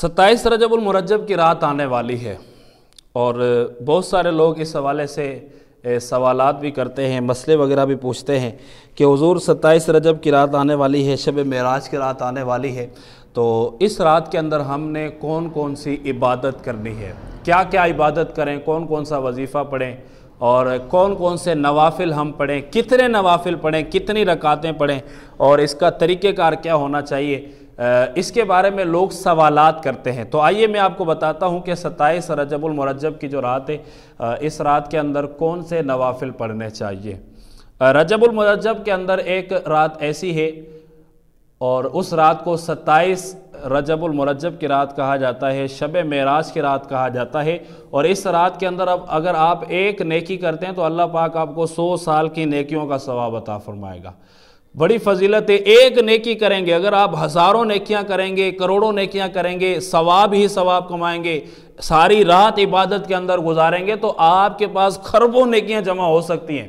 सत्ताईस रजबालमरजब की रात आने वाली है और बहुत सारे लोग इस हवाले से सवाल भी करते हैं मसले वगैरह भी पूछते हैं कि हजूर सत्ताईस रजब की रात आने वाली है शब मराज की रात आने वाली है तो इस रात के अंदर हमने कौन कौन सी इबादत करनी है क्या क्या इबादत करें कौन कौन सा वजीफ़ा पढ़ें और कौन कौन से नवाफिल हम पढ़ें कितने नवाफिल पढ़ें कितनी रकातें पढ़ें और इसका तरीक़ेकार क्या होना चाहिए इसके बारे में लोग सवालात करते हैं तो आइए मैं आपको बताता हूं कि सत्ताईस रजबुलमरजब की जो रात है इस रात के अंदर कौन से नवाफिल पढ़ने चाहिए रजबुलमरजब के अंदर एक रात ऐसी है और उस रात को सत्ताईस रजबुलमरजब की रात कहा जाता है शब मराज की रात कहा जाता है और इस रात के अंदर अब अगर आप एक नेकी करते हैं तो अल्लाह पाक आपको सौ साल की नेकियों का स्वाब अता फरमाएगा बड़ी फजीलत है एक नेकी करेंगे अगर आप हज़ारों नेकियां करेंगे करोड़ों नेकियां करेंगे सवाब ही सवाब कमाएंगे सारी रात इबादत के अंदर गुजारेंगे तो आपके पास खरबों नेकियां जमा हो सकती हैं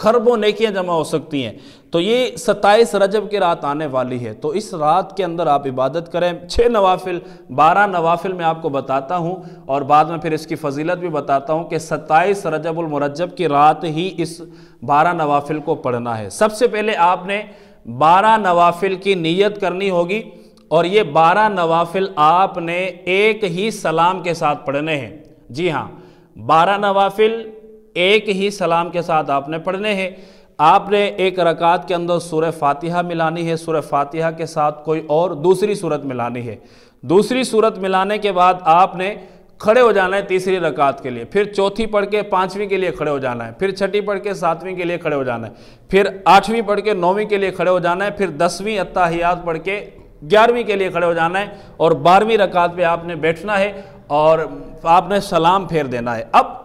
खरबों नेकियां जमा हो सकती हैं तो ये सत्ताईस रजब की रात आने वाली है तो इस रात के अंदर आप इबादत करें छः नवाफिल बारह नवाफिल मैं आपको बताता हूँ और बाद में फिर इसकी फजीलत भी बताता हूँ कि सत्ताईस रजबुलमरजब की रात ही इस बारह नवाफिल को पढ़ना है सबसे पहले आपने बारह नवाफिल की नीयत करनी होगी और ये बारह नवाफिल आपने एक ही सलाम के साथ पढ़ने हैं जी हाँ बारह नवाफिल एक ही सलाम के साथ आपने पढ़ने हैं आपने एक रकात के अंदर सूर्य फातिहा मिलानी है सूर फातिहा के साथ कोई और दूसरी सूरत मिलानी है दूसरी सूरत मिलाने के बाद आपने खड़े हो जाना है तीसरी रकात के लिए फिर चौथी पढ़ के पाँचवीं के लिए खड़े हो जाना है फिर छठी पढ़ के सातवीं के लिए खड़े हो जाना है फिर आठवीं पढ़ के नौवीं के लिए खड़े हो जाना है फिर दसवीं अत्ताहियात पढ़ के ग्यारहवीं के लिए खड़े हो जाना है और बारहवीं रकात पे आपने बैठना है और आपने सलाम फेर देना है अब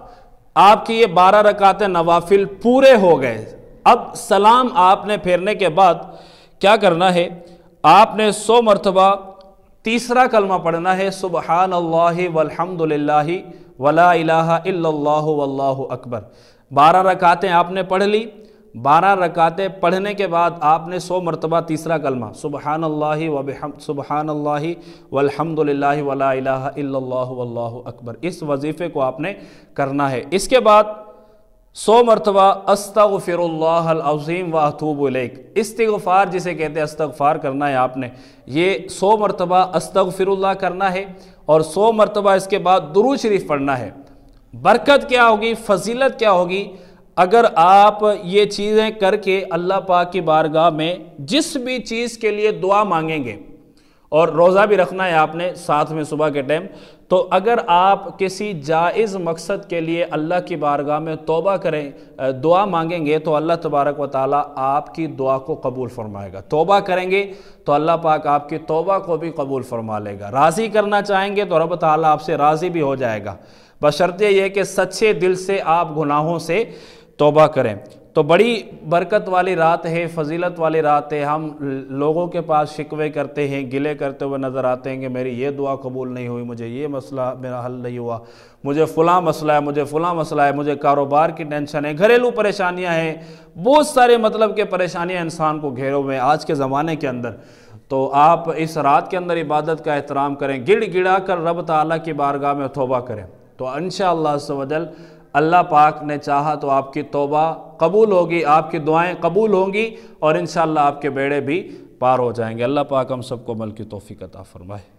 आपकी ये बारह रकात नवाफिल पूरे हो गए अब सलाम आपने फेरने के बाद क्या करना है आपने सौ मरतबा तीसरा कलमा पढ़ना है सुबह अल्लाह वलहमदिल्ला वला अकबर बारह रकातें आपने पढ़ ली बारह रकातें पढ़ने के बाद आपने सौ मरतबा तीसरा कलमा सुबहान अल्लाह वबहम सुबहान अल्लाह अकबर इस वजीफ़े को आपने करना है इसके बाद सौ मरतबा अस्तफ़िरल्लाज़ीम व अतूबलेक इस्तफ़ार जिसे कहते हैं अस्तफ़ार करना है आपने ये सौ मरतबा अस्तफ़िरल्ला करना है और सौ मरतबा इसके बाद दुरू शरीफ पढ़ना है बरकत क्या होगी फजीलत क्या होगी अगर आप ये चीज़ें करके अल्लाह पाक की बारगाह में जिस भी चीज़ के लिए दुआ मांगेंगे और रोज़ा भी रखना है आपने साथ में सुबह के टाइम तो अगर आप किसी जायज़ मकसद के लिए अल्लाह की बारगाह में तोबा करें दुआ मांगेंगे तो अल्लाह तबारक व ताली आपकी दुआ को कबूल फरमाएगा तोबा करेंगे तो अल्लाह पाक आपकी तोबा को भी कबूल फरमा लेगा राज़ी करना चाहेंगे तो रब ताली आपसे राज़ी भी हो जाएगा बशर्ते यह कि सच्चे दिल से आप गुनाहों से तोबा करें तो बड़ी बरकत वाली रात है फजीलत वाली रात है हम लोगों के पास शिकवे करते हैं गिले करते हुए नज़र आते हैं कि मेरी ये दुआ कबूल नहीं हुई मुझे ये मसला मेरा हल नहीं हुआ मुझे फ़लाँ मसला है मुझे फ़लाँ मसला है मुझे कारोबार की टेंशन है घरेलू परेशानियां हैं बहुत सारे मतलब के परेशानियां इंसान को घेरे हुए हैं आज के ज़माने के अंदर तो आप इस रात के अंदर इबादत का एहतराम करें गिड़ गिड़ा कर रब तला की बारगाह में तोबा करें तो इन वजल अल्लाह पाक ने चाहा तो आपकी तोबा कबूल होगी आपकी दुआएं कबूल होंगी और इन आपके बेड़े भी पार हो जाएंगे अल्लाह पाक हम सबको मल की तोफ़ी का फ़रमाए